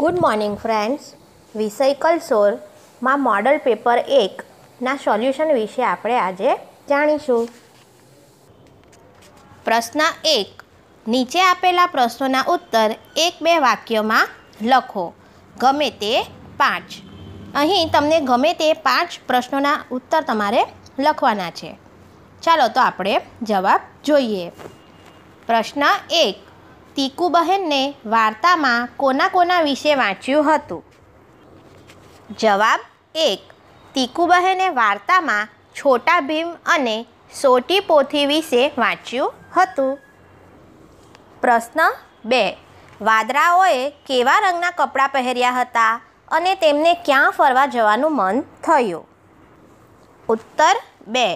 good morning friends વિસયકલ સોરમાં model paper એકના સોલ્યુશન વિશે આપણે આજે જાણીશું પ્રશ્ન એક નીચે આપેલા પ્રશ્નોના ઉત્તર એક બે વાક્યોમાં લખો ગમે તે પાંચ અહીં તમને ગમે તે પાંચ પ્રશ્નોના ઉત્તર તમારે લખવાના છે ચાલો તો આપણે જવાબ જોઈએ પ્રશ્ન એક તીકુબહેનને વાર્તામાં કોના કોના વિશે વાંચ્યું હતું જવાબ એક તીકુબહેને વાર્તામાં છોટા ભીમ અને સોટી પોથી વિશે વાંચ્યું હતું પ્રશ્ન બે વાદરાઓએ કેવા રંગના કપડાં પહેર્યા હતા અને તેમને ક્યાં ફરવા જવાનું મન થયું ઉત્તર બે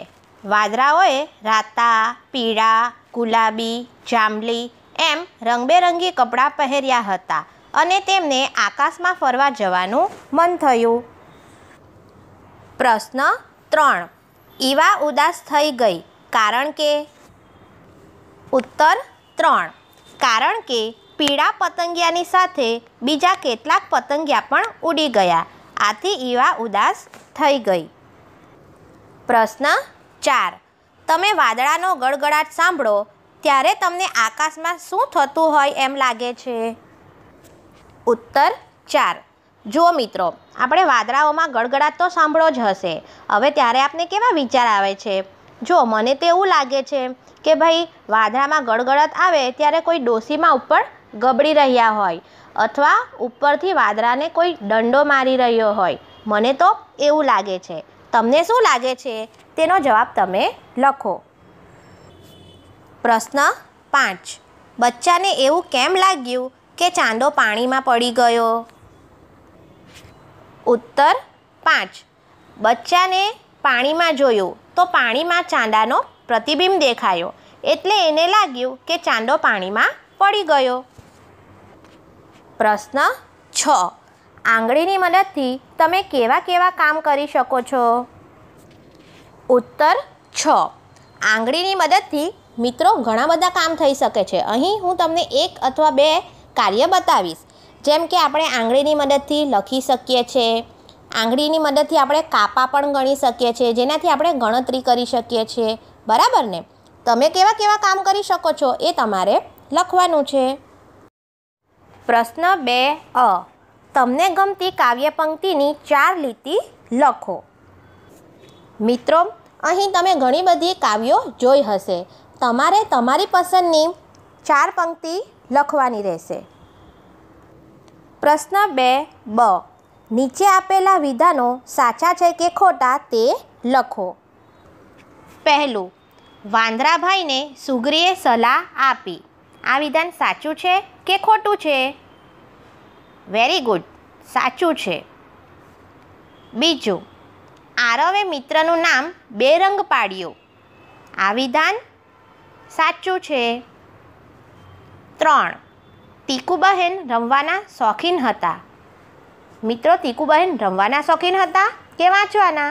વાદરાઓએ રાતા પીળા ગુલાબી જાંબલી એમ રંગબેરંગી કપડાં પહેર્યા હતા અને તેમને આકાશમાં ફરવા જવાનું મન થયું પ્રશ્ન ત્રણ ઈવા ઉદાસ થઈ ગઈ કારણ કે ઉત્તર ત્રણ કારણ કે પીળા પતંગિયાની સાથે બીજા કેટલાક પતંગિયા પણ ઉડી ગયા આથી ઈવા ઉદાસ થઈ ગઈ પ્રશ્ન ચાર તમે વાદળાનો ગડગડાટ સાંભળો ત્યારે તમને આકાશમાં શું થતું હોય એમ લાગે છે ઉત્તર ચાર જો મિત્રો આપણે વાદળાઓમાં ગડગડાટ તો સાંભળો જ હશે હવે ત્યારે આપને કેવા વિચાર આવે છે જો મને તો એવું લાગે છે કે ભાઈ વાદળામાં ગડગડાટ આવે ત્યારે કોઈ ડોસીમાં ઉપર ગબડી રહ્યા હોય અથવા ઉપરથી વાદળાને કોઈ દંડો મારી રહ્યો હોય મને તો એવું લાગે છે તમને શું લાગે છે તેનો જવાબ તમે લખો પ્રશ્ન પાંચ બચ્ચાને એવું કેમ લાગ્યું કે ચાંદો પાણીમાં પડી ગયો ઉત્તર પાંચ બચ્ચાને પાણીમાં જોયું તો પાણીમાં ચાંદાનો પ્રતિબિંબ દેખાયો એટલે એને લાગ્યું કે ચાંદો પાણીમાં પડી ગયો પ્રશ્ન છ આંગળીની મદદથી તમે કેવા કેવા કામ કરી શકો છો ઉત્તર છ આંગળીની મદદથી મિત્રો ઘણા બધા કામ થઈ શકે છે અહીં હું તમને એક અથવા બે કાર્ય બતાવીશ જેમ કે આપણે આંગળીની મદદથી લખી શકીએ છીએ આંગળીની મદદથી આપણે કાપા પણ ગણી શકીએ છીએ જેનાથી આપણે ગણતરી કરી શકીએ છીએ બરાબર ને તમે કેવા કેવા કામ કરી શકો છો એ તમારે લખવાનું છે પ્રશ્ન બે અ તમને ગમતી કાવ્ય પંક્તિની ચાર લીટી લખો મિત્રો અહીં તમે ઘણી બધી કાવ્યો જોઈ હશે તમારે તમારી પસંદની ચાર પંક્તિ લખવાની રહેશે પ્રશ્ન બે બ નીચે આપેલા વિધાનો સાચા છે કે ખોટા તે લખો પહેલું વાંદરાભાઈને સુગ્રીએ સલાહ આપી આ વિધાન સાચું છે કે ખોટું છે વેરી ગુડ સાચું છે બીજું આરવે મિત્રનું નામ બે રંગ પાડ્યું આ વિધાન સાચું છે ત્રણ ટીકુબહેન રમવાના શોખીન હતા મિત્રો ટીકુબહેન રમવાના શોખીન હતા કે વાંચવાના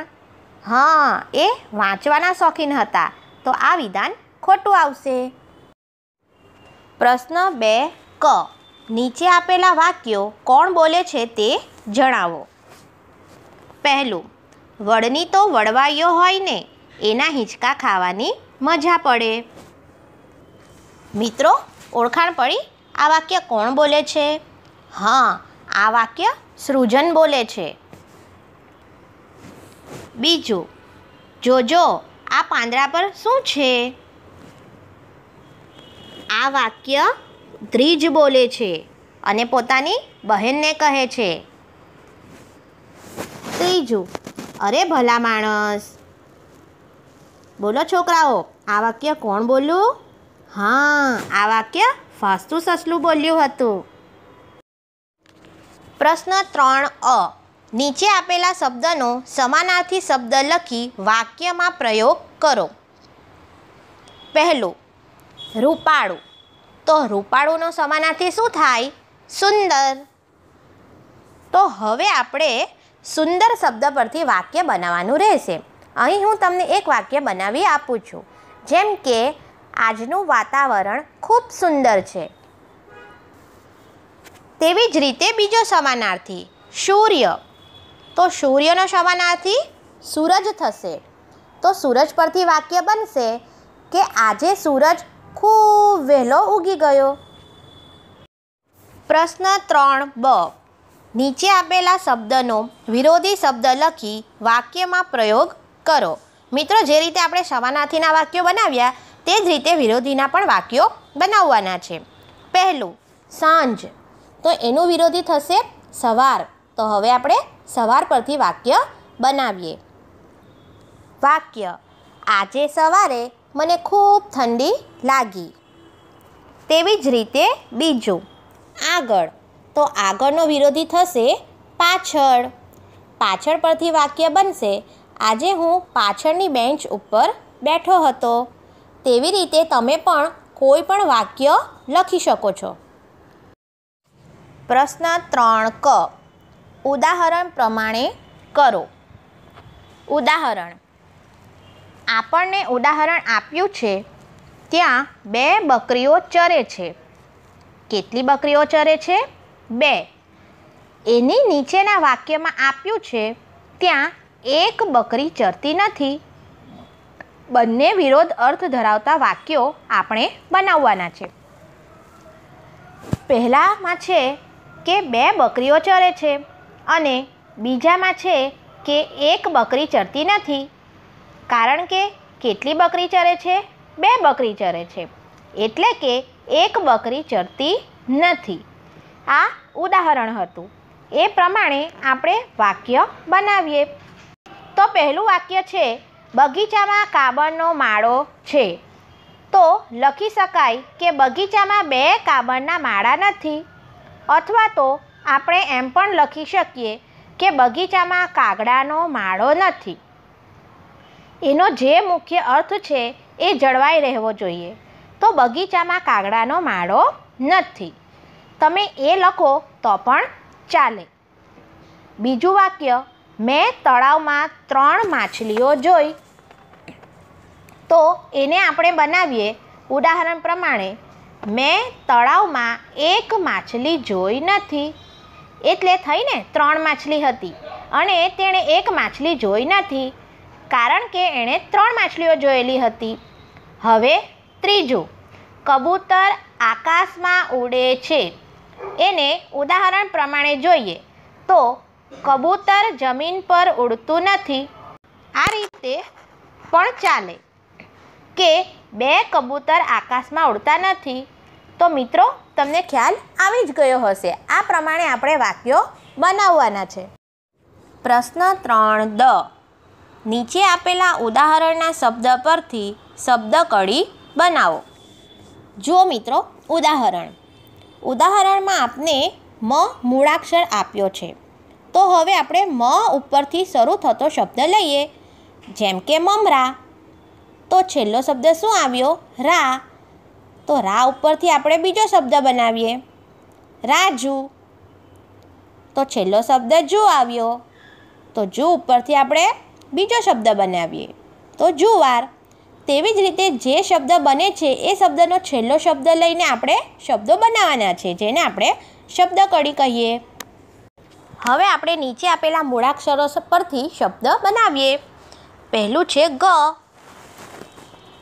હા એ વાંચવાના શોખીન હતા તો આ વિધાન ખોટું આવશે પ્રશ્ન બે ક નીચે આપેલા વાક્યો કોણ બોલે છે તે જણાવો પહેલું વડની તો વડવાઈઓ હોય ને એના હિંચકા ખાવાની મજા પડે મિત્રો ઓળખાણ પડી આ વાક્ય કોણ બોલે છે હા આ વાક્ય સૃજન બોલે છે બીજું જોજો આ પાંદડા પર શું છે આ વાક્ય ત્રીજ બોલે છે અને પોતાની બહેનને કહે છે ત્રીજું અરે ભલા માણસ બોલો છોકરાઓ આ વાક્ય કોણ બોલ્યું હા આ વાક્ય ફાસ્તુ સસલું બોલ્યું હતું પ્રશ્ન ત્રણ અ નીચે આપેલા શબ્દનો સમાનાર્થી શબ્દ લખી વાક્યમાં પ્રયોગ કરો પહેલું રૂપાળું તો રૂપાળુંનો સમાનાર્થી શું થાય સુંદર તો હવે આપણે સુંદર શબ્દ પરથી વાક્ય બનાવવાનું રહેશે અહીં હું તમને એક વાક્ય બનાવી આપું છું જેમ કે આજનું વાતાવરણ ખૂબ સુંદર છે તેવી જ રીતે બીજો સમાનાર્થી સૂર્ય તો સૂર્યનો સમાનાર્થી સૂરજ થશે તો સૂરજ પરથી વાક્ય બનશે કે આજે સૂરજ ખૂબ વહેલો ઉગી ગયો પ્રશ્ન ત્રણ બ નીચે આપેલા શબ્દનો વિરોધી શબ્દ લખી વાક્યમાં પ્રયોગ કરો મિત્રો જે રીતે આપણે સમાનાર્થીના વાક્યો બનાવ્યા તે જ રીતે વિરોધીના પણ વાક્યો બનાવવાના છે પહેલું સાંજ તો એનું વિરોધી થશે સવાર તો હવે આપણે સવાર પરથી વાક્ય બનાવીએ વાક્ય આજે સવારે મને ખૂબ ઠંડી લાગી તેવી જ રીતે બીજું આગળ તો આગળનો વિરોધી થશે પાછળ પાછળ પરથી વાક્ય બનશે આજે હું પાછળની બેન્ચ ઉપર બેઠો હતો તેવી રીતે તમે પણ કોઈ પણ વાક્ય લખી શકો છો પ્રશ્ન ત્રણ ક ઉદાહરણ પ્રમાણે કરો ઉદાહરણ આપણને ઉદાહરણ આપ્યું છે ત્યાં બે બકરીઓ ચરે છે કેટલી બકરીઓ ચરે છે બે એની નીચેના વાક્યમાં આપ્યું છે ત્યાં એક બકરી ચરતી નથી બંને વિરોધ અર્થ ધરાવતા વાક્યો આપણે બનાવવાના છે પહેલામાં છે કે બે બકરીઓ ચરે છે અને બીજામાં છે કે એક બકરી ચરતી નથી કારણ કે કેટલી બકરી ચરે છે બે બકરી ચરે છે એટલે કે એક બકરી ચરતી નથી આ ઉદાહરણ હતું એ પ્રમાણે આપણે વાક્ય બનાવીએ તો પહેલું વાક્ય છે બગીચામાં કાબરનો માળો છે તો લખી શકાય કે બગીચામાં બે કાબરના માળા નથી અથવા તો આપણે એમ પણ લખી શકીએ કે બગીચામાં કાગડાનો માળો નથી એનો જે મુખ્ય અર્થ છે એ જળવાઈ રહેવો જોઈએ તો બગીચામાં કાગડાનો માળો નથી તમે એ લખો તો પણ ચાલે બીજું વાક્ય મેં તળાવમાં ત્રણ માછલીઓ જોઈ તો એને આપણે બનાવીએ ઉદાહરણ પ્રમાણે મેં તળાવમાં એક માછલી જોઈ નથી એટલે થઈને ત્રણ માછલી હતી અને તેણે એક માછલી જોઈ નથી કારણ કે એણે ત્રણ માછલીઓ જોયેલી હતી હવે ત્રીજું કબૂતર આકાશમાં ઉડે છે એને ઉદાહરણ પ્રમાણે જોઈએ તો કબૂતર જમીન પર ઉડતું નથી આ રીતે પણ ચાલે કે બે કબૂતર આકાશમાં ઉડતા નથી તો મિત્રો તમને ખ્યાલ આવી જ ગયો હશે આ પ્રમાણે આપણે વાક્યો બનાવવાના છે પ્રશ્ન ત્રણ દ નીચે આપેલા ઉદાહરણના શબ્દ પરથી શબ્દ કડી બનાવો જુઓ મિત્રો ઉદાહરણ ઉદાહરણમાં આપને મ મૂળાક્ષર આપ્યો છે તો હવે આપણે મ ઉપરથી શરૂ થતો શબ્દ લઈએ જેમ કે મમરા તો છેલ્લો શબ્દ શું આવ્યો રા તો રા ઉપરથી આપણે બીજો શબ્દ બનાવીએ રાજુ તો છેલ્લો શબ્દ જુ આવ્યો તો જુ ઉપરથી આપણે બીજો શબ્દ બનાવીએ તો જુવાર તેવી જ રીતે જે શબ્દ બને છે એ શબ્દનો છેલ્લો શબ્દ લઈને આપણે શબ્દો બનાવવાના છે જેને આપણે શબ્દ કડી કહીએ હવે આપણે નીચે આપેલા મૂળાક્ષરો પરથી શબ્દ બનાવીએ પહેલું છે ગ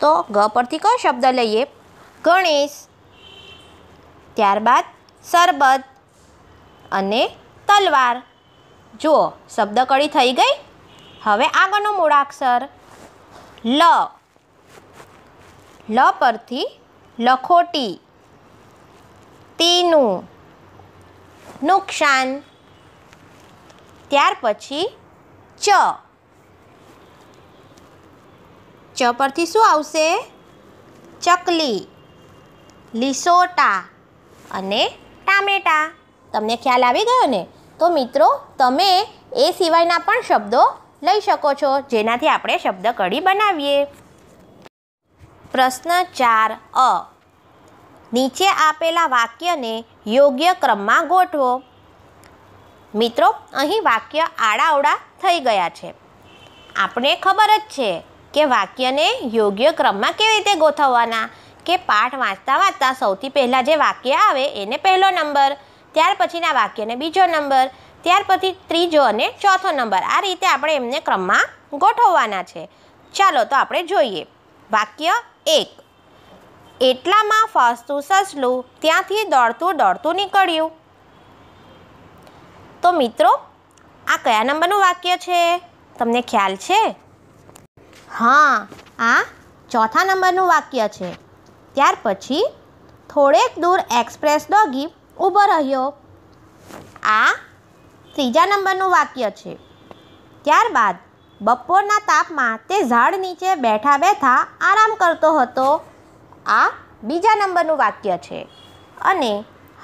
તો ગ પરથી કયો શબ્દ લઈએ ગણેશ ત્યારબાદ સરબત અને તલવાર જુઓ શબ્દકડી થઈ ગઈ હવે આગળનો મૂળાક્ષર લ લ પરથી લખોટી તીનું નુકસાન ત્યાર પછી ચ ચ પરથી શું આવશે ચકલી લીસોટા અને ટામેટા તમને ખ્યાલ આવી ગયો ને તો મિત્રો તમે એ સિવાયના પણ શબ્દો લઈ શકો છો જેનાથી આપણે શબ્દ કડી બનાવીએ પ્રશ્ન ચાર અ નીચે આપેલા વાક્યને યોગ્ય ક્રમમાં ગોઠવો મિત્રો અહીં વાક્ય આડાઅવડા થઈ ગયા છે આપણે ખબર જ છે કે વાક્યને યોગ્ય ક્રમમાં કેવી રીતે ગોઠવવાના કે પાઠ વાંચતા વાંચતા સૌથી પહેલાં જે વાક્ય આવે એને પહેલો નંબર ત્યાર પછીના વાક્યને બીજો નંબર ત્યાર પછી ત્રીજો અને ચોથો નંબર આ રીતે આપણે એમને ક્રમમાં ગોઠવવાના છે ચાલો તો આપણે જોઈએ વાક્ય એક એટલામાં ફસતું સસલું ત્યાંથી દોડતું દોડતું નીકળ્યું તો મિત્રો આ કયા નંબરનું વાક્ય છે તમને ખ્યાલ છે હા આ ચોથા નંબરનું વાક્ય છે ત્યાર પછી થોડેક દૂર એક્સપ્રેસ ડોગી ઊભો રહ્યો આ ત્રીજા નંબરનું વાક્ય છે ત્યારબાદ બપોરના તાપમાં તે ઝાડ નીચે બેઠા બેઠા આરામ કરતો હતો આ બીજા નંબરનું વાક્ય છે અને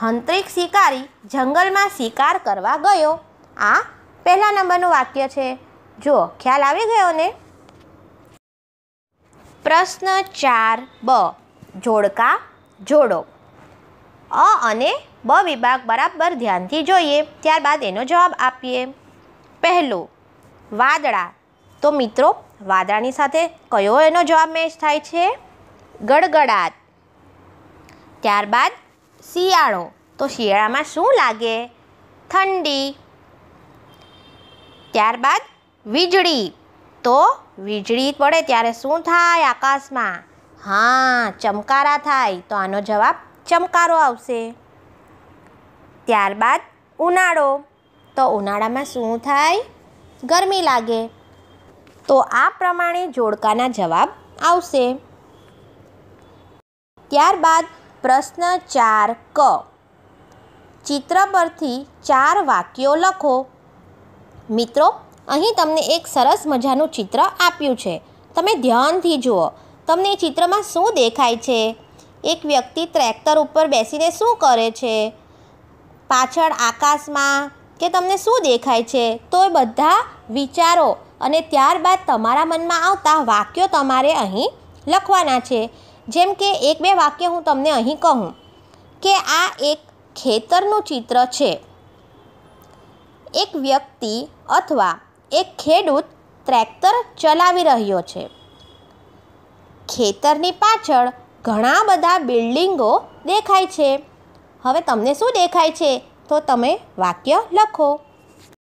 હંત્રિક શિકારી જંગલમાં શિકાર કરવા ગયો આ પહેલા નંબરનું વાક્ય છે જો ખ્યાલ આવી ગયો ને પ્રશ્ન ચાર બ જોડકા જોડો અ અને બ વિભાગ બરાબર ધ્યાનથી જોઈએ ત્યારબાદ એનો જવાબ આપીએ પહેલું વાદળા તો મિત્રો વાદળાની સાથે કયો એનો જવાબ મેચ થાય છે ગડગડાટ ત્યારબાદ શિયાળો તો શિયાળામાં શું લાગે ઠંડી ત્યારબાદ વીજળી તો વીજળી પડે ત્યારે શું થાય આકાશમાં હા ચમકારા થાય તો આનો જવાબ ચમકારો આવશે ત્યારબાદ ઉનાળો તો ઉનાળામાં શું થાય ગરમી લાગે તો આ પ્રમાણે જોડકાના જવાબ આવશે ત્યારબાદ પ્રશ્ન ચાર ક ચિત્ર પરથી ચાર વાક્યો લખો મિત્રો અહીં તમને એક સરસ મજાનું ચિત્ર આપ્યું છે તમે ધ્યાનથી જુઓ તમને એ ચિત્રમાં શું દેખાય છે એક વ્યક્તિ ટ્રેક્ટર ઉપર બેસીને શું કરે છે પાછળ આકાશમાં કે તમને શું દેખાય છે તો એ બધા વિચારો અને ત્યારબાદ તમારા મનમાં આવતા વાક્યો તમારે અહીં લખવાના છે જેમ કે એક બે વાક્ય હું તમને અહીં કહું કે આ એક ખેતરનું ચિત્ર છે એક વ્યક્તિ અથવા એક ખેડૂત ટ્રેક્ટર ચલાવી રહ્યો છે ખેતરની પાછળ ઘણા બધા બિલ્ડિંગો દેખાય છે હવે તમને શું દેખાય છે તો તમે વાક્ય લખો